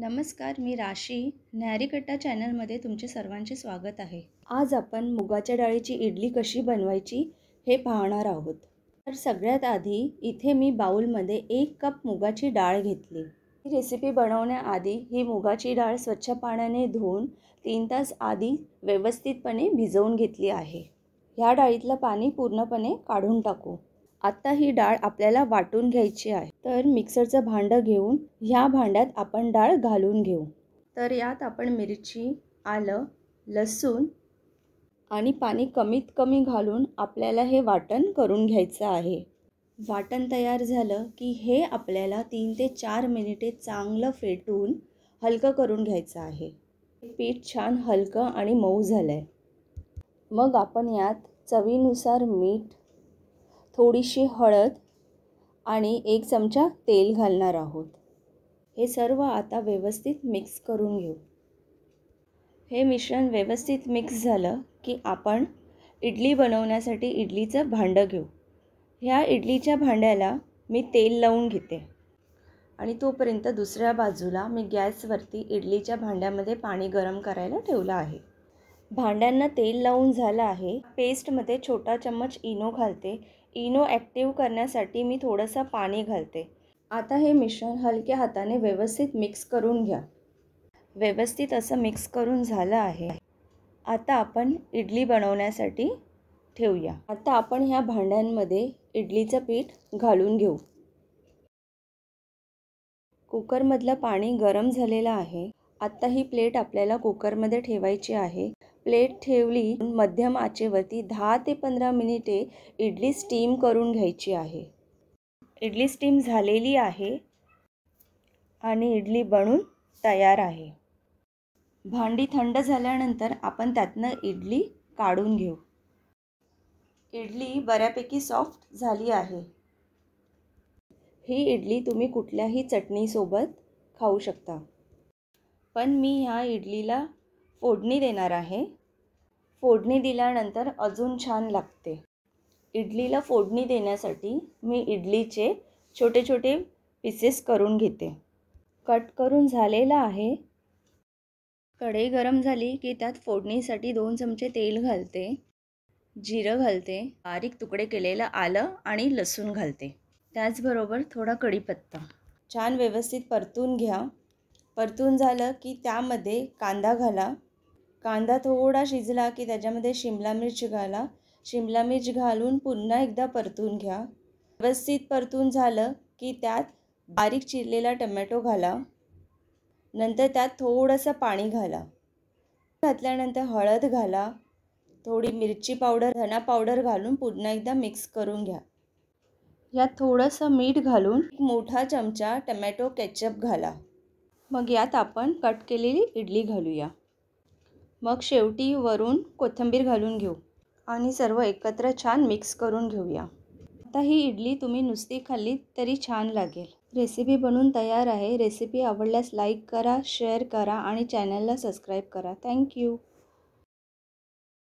नमस्कार मी राशी नॅरीकट्टा चॅनलमध्ये तुमचे सर्वांचे स्वागत आहे आज आपण मुगाच्या डाळीची इडली कशी बनवायची हे पाहणार आहोत तर सगळ्यात आधी इथे मी बाऊलमध्ये एक कप मुगाची डाळ घेतली ही रेसिपी बनवण्याआधी ही मुगाची डाळ स्वच्छ पाण्याने धुवून तीन तास आधी व्यवस्थितपणे भिजवून घेतली आहे ह्या डाळीतलं पाणी पूर्णपणे काढून टाकू आत्ता ही डाळ आपल्याला वाटून घ्यायची आहे तर मिक्सरचं भांडं घेऊन ह्या भांड्यात आपण डाळ घालून घेऊ तर यात आपण मिरची आलं लसूण आणि पाणी कमीत कमी घालून आपल्याला हे वाटण करून घ्यायचं आहे वाटण तयार झालं की हे आपल्याला तीन ते चार मिनिटे चांगलं फेटून हलकं करून घ्यायचं आहे पीठ छान हलकं आणि मऊ झालं आहे मग आपण यात चवीनुसार मीठ थोडीशी हळद आणि एक चमचा तेल घालणार आहोत हे सर्व आता व्यवस्थित मिक्स करून घेऊ हे मिश्रण व्यवस्थित मिक्स झालं की आपण इडली बनवण्यासाठी इडलीचं भांडं घेऊ ह्या इडलीच्या भांड्याला मी तेल लावून घेते आणि तोपर्यंत दुसऱ्या बाजूला मी गॅसवरती इडलीच्या भांड्यामध्ये पाणी गरम करायला ठेवलं आहे भांड्यांना तेल लावून झालं आहे पेस्टमध्ये छोटा चम्मच इनो घालते इनो ॲक्टिव्ह करण्यासाठी मी थोडंसं पाणी घालते आता हे मिश्रण हलक्या हाताने व्यवस्थित मिक्स करून घ्या व्यवस्थित असं मिक्स करून झालं आहे आता आपण इडली बनवण्यासाठी ठेवूया आता आपण ह्या भांड्यांमध्ये इडलीचं पीठ घालून घेऊ कुकरमधलं पाणी गरम झालेलं आहे आत्ता ही प्लेट आपल्याला कुकरमध्ये ठेवायची आहे प्लेट ठेवली मध्यम आचेवरती दहा ते पंधरा मिनिटे इडली स्टीम करून घ्यायची आहे इडली स्टीम झालेली आहे आणि इडली बनून तयार आहे भांडी थंड झाल्यानंतर आपण त्यातनं इडली काढून घेऊ इडली बऱ्यापैकी सॉफ्ट झाली आहे ही इडली तुम्ही कुठल्याही चटणीसोबत खाऊ शकता पण मी ह्या इडलीला फोडणी देणार आहे फोडणी दिल्यानंतर अजून छान लागते इडलीला फोडणी देण्यासाठी मी इडलीचे छोटे छोटे पीसेस करून घेते कट करून झालेला आहे कढई गरम झाली की त्यात फोडणीसाठी दोन चमचे तेल घालते जिरं घालते बारीक तुकडे केलेलं आलं आणि लसूण घालते त्याचबरोबर थोडा कढीपत्ता छान व्यवस्थित परतून घ्या परतून झालं की त्यामध्ये कांदा घाला कांदा थोडा शिजला की त्याच्यामध्ये शिमला मिर्च घाला शिमला मिर्च घालून पुन्हा एकदा परतून घ्या व्यवस्थित परतून झालं की त्यात बारीक चिरलेला टमॅटो घाला नंतर त्यात थोडंसं पाणी घाला घातल्यानंतर हळद घाला थोडी मिरची पावडर धना पावडर घालून पुन्हा एकदा मिक्स करून घ्या यात थोडंसं मीठ घालून एक मोठा चमचा टमॅटो केचप घाला मग यात आपण कट केलेली इडली घालूया मग शेवटी वरून कोथिंबीर घालून घेऊ आणि सर्व एकत्र छान मिक्स करून घेऊया आता ही इडली तुम्ही नुसती खाल्ली तरी छान लागेल रेसिपी बनून तयार आहे रेसिपी आवडल्यास लाईक करा शेअर करा आणि चॅनलला सबस्क्राईब करा थँक्यू